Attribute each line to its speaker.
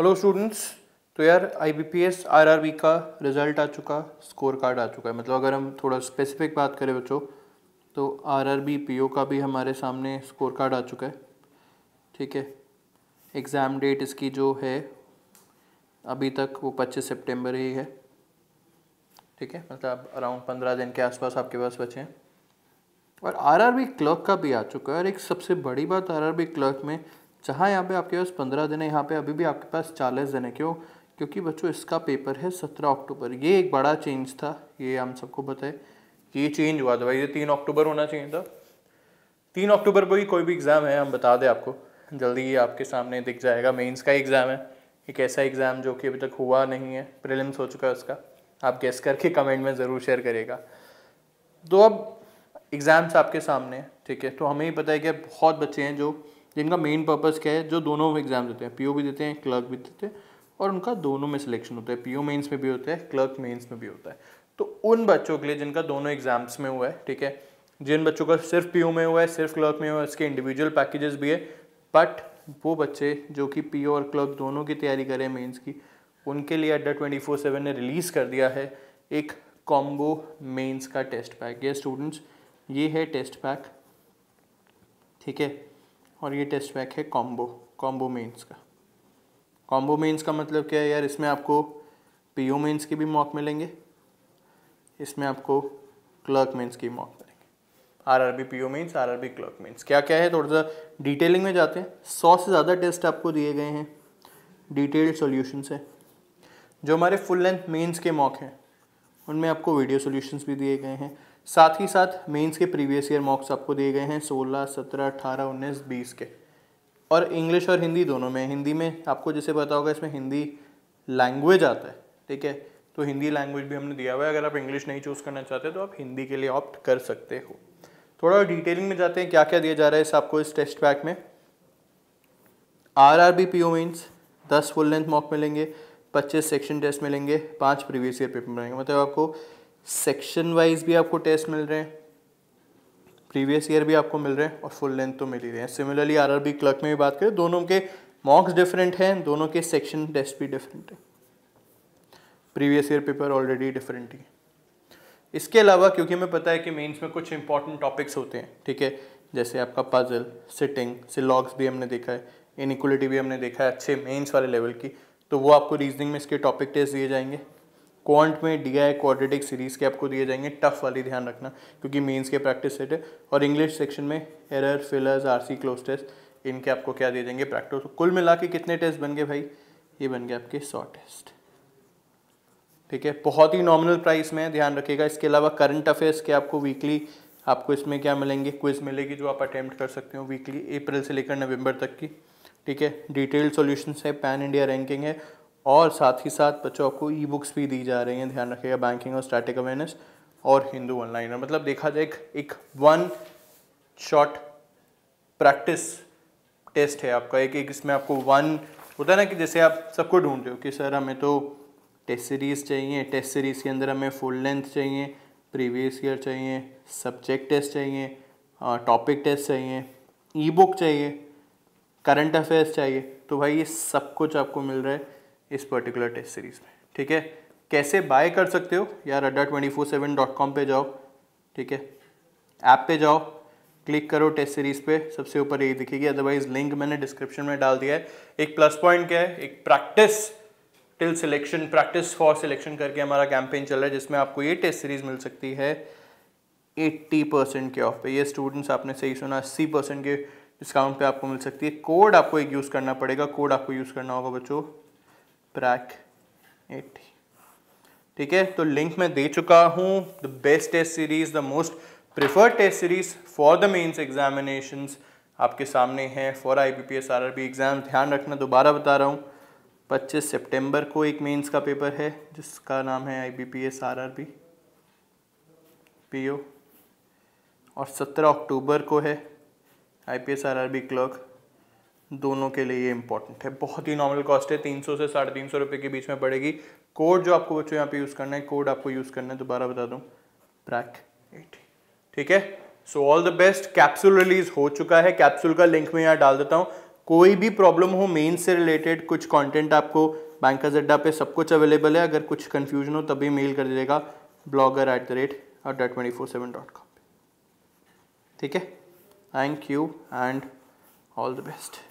Speaker 1: hello students तो यार I B P S R R का रिजल्ट आ चुका स्कोर कार्ड आ चुका है मतलब अगर हम थोड़ा स्पेसिफिक बात करें बच्चों तो R R B P O का भी हमारे सामने स्कोर कार्ड आ चुका है ठीक है एग्ज़ाम डेट इसकी जो है अभी तक वो पच्चीस सितंबर ही है ठीक है मतलब अराउंड पंद्रह दिन के आसपास आपके पास बचे हैं और आर आर बी क्लर्क का भी आ चुका है और एक सबसे बड़ी बात आर आर बी क्लर्क में जहाँ यहाँ पे आपके पास पंद्रह दिन है यहाँ पे अभी भी आपके पास चालीस दिन है क्यों क्योंकि बच्चों इसका पेपर है सत्रह अक्टूबर ये एक बड़ा चेंज था ये हम सबको बताए कि ये चेंज हुआ था भाई ये तीन अक्टूबर होना चाहिए था तीन अक्टूबर को ही कोई भी एग्ज़ाम है हम बता दें आपको जल्दी ये आपके सामने दिख जाएगा मेंस का एग्ज़ाम है एक ऐसा एग्ज़ाम जो कि अभी तक हुआ नहीं है प्रिलिम्स हो चुका है उसका आप गेस करके कमेंट में ज़रूर शेयर करिएगा तो अब एग्ज़ाम्स आपके सामने ठीक है तो हमें ही पता है कि बहुत बच्चे हैं जो जिनका मेन पर्पस क्या है जो दोनों एग्जाम देते हैं पीओ भी देते हैं क्लर्क भी देते हैं और उनका दोनों में सिलेक्शन होता है पीओ मेंस में भी होता है क्लर्क मेंस में भी होता है तो उन बच्चों के लिए जिनका दोनों एग्जाम्स में हुआ है ठीक है जिन बच्चों का सिर्फ पीओ में हुआ है सिर्फ क्लर्क में हुआ है उसके इंडिविजुअल पैकेजेस भी है बट वो बच्चे जो कि पीओ और क्लर्क दोनों की तैयारी करें मेंस की उनके लिए अड्डा ट्वेंटी फोर सेवन ने रिलीज़ कर दिया है एक कॉम्बो मेंस का टेस्ट पैक ये स्टूडेंट्स ये है टेस्ट पैक ठीक है और ये टेस्ट पैक है कॉम्बो कॉम्बो मेंस का कॉम्बो मेंस का मतलब क्या है यार इसमें आपको पीओ मेंस की भी मॉक मिलेंगे इसमें आपको क्लर्क मेंस की मॉक मिलेंगे R R B P O mains R R B clerk mains क्या क्या है थोड़ा सा डिटेलिंग में जाते हैं सौ से ज़्यादा टेस्ट आपको दिए गए हैं डिटेल्ड सोल्यूशन है जो हमारे फुल लेंथ मेंस के मॉक हैं उनमें आपको वीडियो सोल्यूशन भी दिए गए हैं साथ ही साथ मेंस के प्रीवियस ईयर मॉक्स आपको दिए गए हैं 16, 17, 18, 19, 20 के और इंग्लिश और हिंदी दोनों में हिंदी में आपको जैसे पता होगा इसमें हिंदी लैंग्वेज आता है ठीक है तो हिंदी लैंग्वेज भी हमने दिया हुआ है अगर आप इंग्लिश नहीं चूज़ करना चाहते तो आप हिंदी के लिए ऑप्ट कर सकते हो थोड़ा डिटेलिंग में जाते हैं क्या क्या दिया जा रहा है इस आपको इस टेस्ट पैक में R R B P O mains दस फुल लेंथ मॉक मिलेंगे पच्चीस सेक्शन टेस्ट मिलेंगे पाँच प्रीवियस ईयर पेपर मिलेंगे मतलब आपको सेक्शन वाइज भी आपको टेस्ट मिल रहे हैं प्रीवियस ईयर भी आपको मिल रहे हैं और फुल लेंथ तो मिल ही रहे हैं सिमिलरली आरआरबी क्लर्क में भी बात करें दोनों के मॉक्स डिफरेंट हैं दोनों के सेक्शन टेस्ट भी डिफरेंट है previous year paper already different ही इसके अलावा क्योंकि हमें पता है कि मेंस में कुछ इंपॉर्टेंट टॉपिक्स होते हैं ठीक है जैसे आपका पजल सिटिंग सिलॉग्स भी हमने देखा है इनिक्वलिटी भी हमने देखा है अच्छे मेंस वाले लेवल की तो वो आपको रीजनिंग में इसके टॉपिक टेस्ट दिए जाएंगे क्वांट में डी आई क्वाड्रेटिक सीरीज के आपको दिए जाएंगे टफ वाली ध्यान रखना क्योंकि मेंस के प्रैक्टिस सेट है और इंग्लिश सेक्शन में error fillers R C cloze test इनके आपको क्या दिए जाएंगे प्रैक्टिस तो कुल मिला के कितने टेस्ट बन गए भाई ये बन गए आपके सौ टेस्ट ठीक है बहुत ही नॉमिनल प्राइस में ध्यान रखिएगा इसके अलावा करंट अफेयर्स के आपको वीकली आपको इसमें क्या मिलेंगे क्विज मिलेगी जो आप अटैम्प्ट कर सकते हो वीकली अप्रैल से लेकर नवंबर तक की ठीक है डिटेल सॉल्यूशंस है पैन इंडिया रैंकिंग है और साथ ही साथ बच्चों को ई बुक्स भी दी जा रही हैं ध्यान रखिएगा बैंकिंग और स्टैटिक अवेयरनेस और हिंदू ऑनलाइन मतलब देखा जाए एक वन शॉट प्रैक्टिस टेस्ट है आपका एक एक इसमें आपको वन होता है ना कि जैसे आप सबको रहे हो कि सर हमें तो टेस्ट सीरीज़ चाहिए टेस्ट सीरीज़ के अंदर हमें फुल लेंथ चाहिए प्रीवियस ईयर चाहिए सब्जेक्ट टेस्ट चाहिए टॉपिक टेस्ट चाहिए ई बुक चाहिए करंट अफेयर्स चाहिए तो भाई ये सब कुछ आपको मिल रहा है इस पर्टिकुलर टेस्ट सीरीज़ में ठीक है कैसे बाय कर सकते हो यार Adda twenty four seven dot com पर जाओ ठीक है ऐप पे जाओ क्लिक करो टेस्ट सीरीज़ पे सबसे ऊपर यही दिखेगी अदरवाइज लिंक मैंने डिस्क्रिप्शन में डाल दिया है एक प्लस पॉइंट क्या है एक practice till selection practice for selection करके हमारा कैंपेन चल रहा है जिसमें आपको ये टेस्ट सीरीज़ मिल सकती है 80 परसेंट के ऑफ पे ये स्टूडेंट्स आपने सही सुना अस्सी परसेंट के डिस्काउंट पे आपको मिल सकती है कोड आपको एक यूज़ करना पड़ेगा कोड आपको यूज़ करना होगा बच्चों ब्रैकेट ठीक है तो लिंक मैं दे चुका हूँ the best test series the most preferred test series for the mains examination आपके सामने है for I B P S R R B exam ध्यान रखना दोबारा बता रहा हूँ पच्चीस सितंबर को एक मेंस का पेपर है जिसका नाम है I B P S R R B P O और सत्रह अक्टूबर को है I P S R R B clerk दोनों के लिए ये इंपॉर्टेंट है बहुत ही नॉर्मल कॉस्ट है तीन सौ से साढ़े तीन सौ रुपये के बीच में पड़ेगी कोड जो आपको बच्चों यहाँ पे यूज़ करना है कोड आपको यूज़ करना है दोबारा बता दूँ ब्रैक एट ठीक है so all the best capsule release हो चुका है कैप्सूल का लिंक मैं यहाँ डाल देता हूँ कोई भी प्रॉब्लम हो मेन से रिलेटेड कुछ कंटेंट आपको बैंक अड्डा पे सब कुछ अवेलेबल है अगर कुछ कन्फ्यूजन हो तभी मेल कर दीजिएगा blogger at the rate Adda twenty four seven dot com ठीक है thank you and all the best